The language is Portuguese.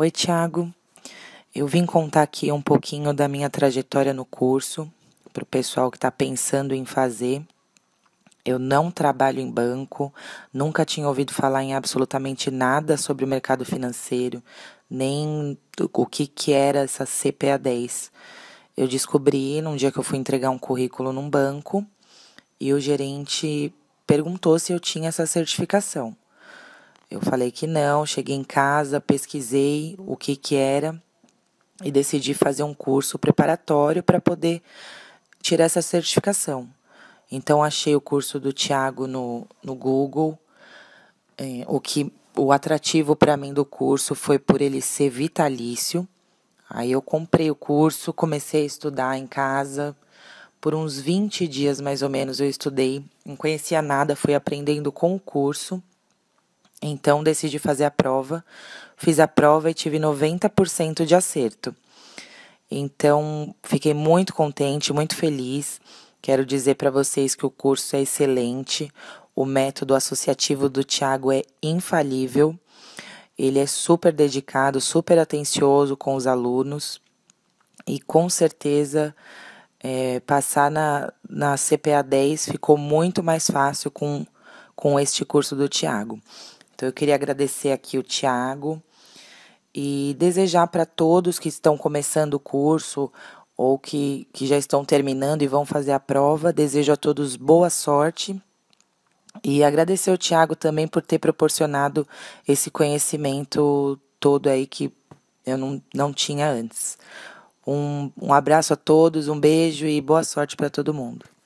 Oi, Tiago. Eu vim contar aqui um pouquinho da minha trajetória no curso, para o pessoal que está pensando em fazer. Eu não trabalho em banco, nunca tinha ouvido falar em absolutamente nada sobre o mercado financeiro, nem o que, que era essa CPA 10. Eu descobri num dia que eu fui entregar um currículo num banco e o gerente perguntou se eu tinha essa certificação. Eu falei que não, cheguei em casa, pesquisei o que que era e decidi fazer um curso preparatório para poder tirar essa certificação. Então achei o curso do Tiago no, no Google. É, o que o atrativo para mim do curso foi por ele ser vitalício. Aí eu comprei o curso, comecei a estudar em casa. Por uns 20 dias mais ou menos eu estudei, não conhecia nada, fui aprendendo com o curso. Então decidi fazer a prova. Fiz a prova e tive 90% de acerto. Então fiquei muito contente, muito feliz. Quero dizer para vocês que o curso é excelente. O método associativo do Tiago é infalível. Ele é super dedicado, super atencioso com os alunos. E com certeza, é, passar na, na CPA 10 ficou muito mais fácil com, com este curso do Tiago. Então eu queria agradecer aqui o Tiago e desejar para todos que estão começando o curso ou que, que já estão terminando e vão fazer a prova, desejo a todos boa sorte. E agradecer ao Tiago também por ter proporcionado esse conhecimento todo aí que eu não, não tinha antes. Um, um abraço a todos, um beijo e boa sorte para todo mundo.